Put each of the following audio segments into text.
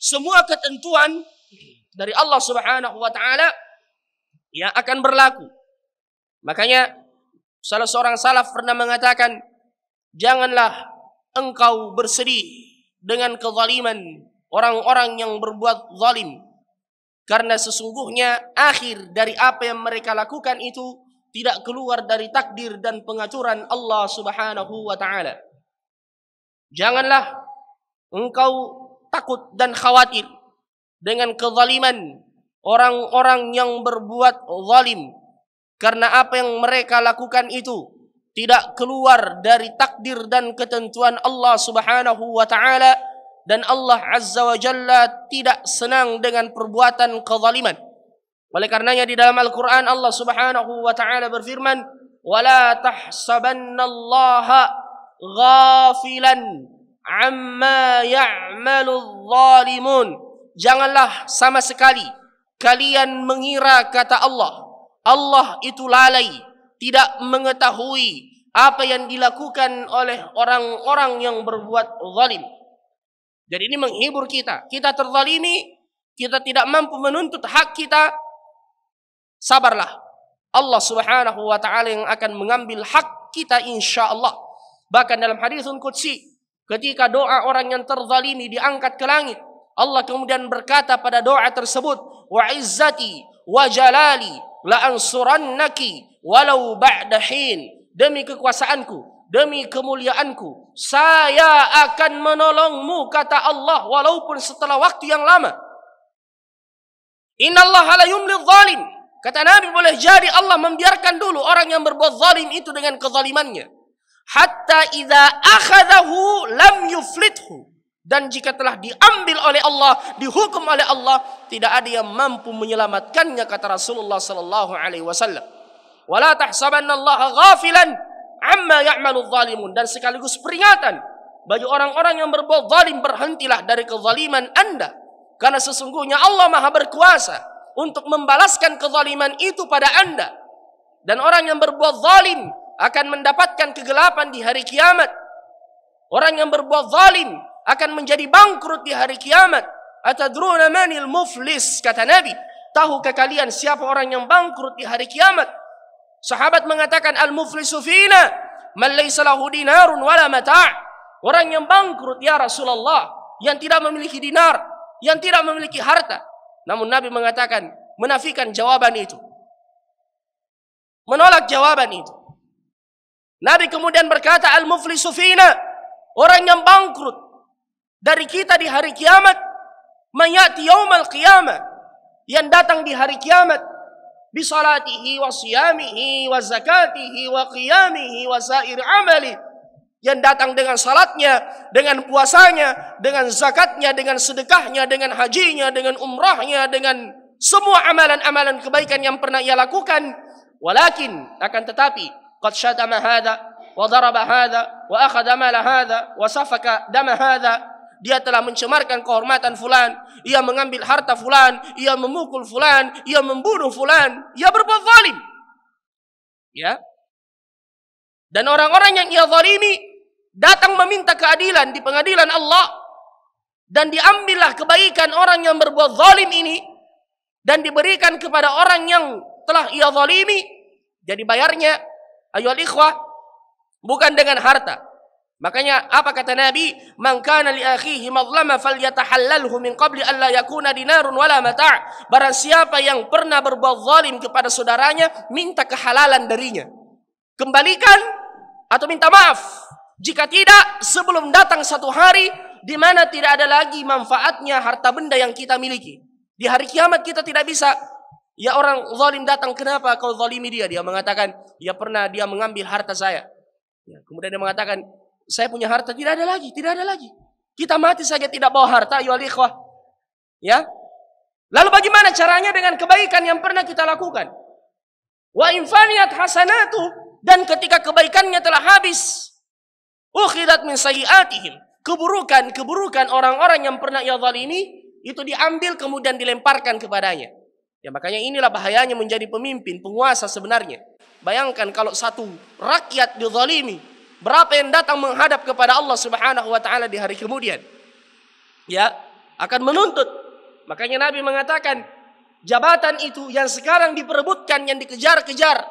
semua ketentuan dari Allah Subhanahu wa taala yang akan berlaku. Makanya salah seorang salaf pernah mengatakan, "Janganlah engkau bersedih dengan kezaliman orang-orang yang berbuat zalim." Karena sesungguhnya akhir dari apa yang mereka lakukan itu tidak keluar dari takdir dan pengaturan Allah Subhanahu wa taala. Janganlah engkau takut dan khawatir dengan kezaliman orang-orang yang berbuat zalim karena apa yang mereka lakukan itu tidak keluar dari takdir dan ketentuan Allah Subhanahu wa taala dan Allah Azza wa Jalla tidak senang dengan perbuatan kezaliman. Oleh karenanya di dalam Al-Qur'an Allah Subhanahu wa taala berfirman, "Wala tahsabannallaha ghafilan amma ya'malu zalimun. Janganlah sama sekali kalian mengira kata Allah. Allah itu lalai, tidak mengetahui apa yang dilakukan oleh orang-orang yang berbuat zalim. Jadi ini menghibur kita. Kita terzalimi, kita tidak mampu menuntut hak kita. Sabarlah. Allah Subhanahu wa taala yang akan mengambil hak kita insya Allah. Bahkan dalam hadis qudsi Ketika doa orang yang terzalimi diangkat ke langit, Allah kemudian berkata pada doa tersebut, "Wa izzati wa jalali la ansurannaki walau ba'da hin." Demi kekuasaanku, demi kemuliaanku, saya akan menolongmu kata Allah walaupun setelah waktu yang lama. Innallaha la yumlidh zalim. Kata Nabi boleh jadi Allah membiarkan dulu orang yang berbuat zalim itu dengan kezalimannya hatta idza akhadahu lam yuflithu dan jika telah diambil oleh Allah, dihukum oleh Allah, tidak ada yang mampu menyelamatkannya kata Rasulullah sallallahu alaihi wasallam. Wala tahsabannallaha ghafilan amma ya'malu zalimun dan sekaligus peringatan bagi orang-orang yang berbuat zalim berhentilah dari kezaliman Anda karena sesungguhnya Allah Maha berkuasa untuk membalaskan kezaliman itu pada Anda. Dan orang yang berbuat zalim akan mendapatkan kegelapan di hari kiamat. Orang yang berbuat zalim akan menjadi bangkrut di hari kiamat. Atadruna manil muflis kata Nabi. Tahukah kalian siapa orang yang bangkrut di hari kiamat? Sahabat mengatakan al-muflisu fina man laysalahu dinarun wala mata'. Orang yang bangkrut ya Rasulullah, yang tidak memiliki dinar, yang tidak memiliki harta. Namun Nabi mengatakan menafikan jawaban itu. Menolak jawaban itu. Nabi kemudian berkata al muflisufina orang yang bangkrut dari kita di hari kiamat, mayati yaumal qiyamah, yang datang di hari kiamat bi salatihi wa siyamihi wa zakatihi wa qiyamihi wa sair amali yang datang dengan salatnya, dengan puasanya, dengan zakatnya, dengan sedekahnya, dengan hajinya, dengan umrahnya, dengan semua amalan-amalan kebaikan yang pernah ia lakukan. Walakin akan tetapi قد شتم هذا وضرب هذا وأخذ مال هذا وسفك دم هذا dia telah mencemarkan kehormatan fulan, ia mengambil harta fulan, ia memukul fulan, ia membunuh fulan, ia berbuat zalim. Ya. Dan orang-orang yang ia zalimi datang meminta keadilan di pengadilan Allah dan diambillah kebaikan orang yang berbuat zalim ini dan diberikan kepada orang yang telah ia zalimi. Jadi bayarnya Ayol ikhwah, bukan dengan harta. Makanya apa kata Nabi? Mangkana li akhihi madlama falyatahallalhu min qabli an la yakuna dinarun wala mata'. Barang siapa yang pernah berbuat zalim kepada saudaranya, minta kehalalan darinya. Kembalikan atau minta maaf. Jika tidak, sebelum datang satu hari di mana tidak ada lagi manfaatnya harta benda yang kita miliki. Di hari kiamat kita tidak bisa Ya orang zalim datang, kenapa kau zalimi dia? Dia mengatakan, ya pernah dia mengambil harta saya. Ya, kemudian dia mengatakan, saya punya harta, tidak ada lagi, tidak ada lagi. Kita mati saja tidak bawa harta, ya ikhwah. Ya. Lalu bagaimana caranya dengan kebaikan yang pernah kita lakukan? Wa infaniyat hasanatu dan ketika kebaikannya telah habis, ukhidat min sayiatihim. Keburukan, keburukan orang-orang yang pernah ia zalimi itu diambil kemudian dilemparkan kepadanya. Ya makanya inilah bahayanya menjadi pemimpin, penguasa sebenarnya. Bayangkan kalau satu rakyat dizalimi, berapa yang datang menghadap kepada Allah Subhanahu wa taala di hari kemudian? Ya, akan menuntut. Makanya Nabi mengatakan, jabatan itu yang sekarang diperebutkan, yang dikejar-kejar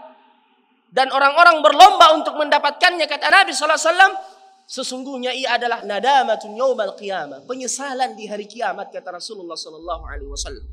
dan orang-orang berlomba untuk mendapatkannya kata Nabi sallallahu alaihi wasallam, sesungguhnya ia adalah nadamatun yaumal qiyamah, penyesalan di hari kiamat kata Rasulullah sallallahu alaihi wasallam.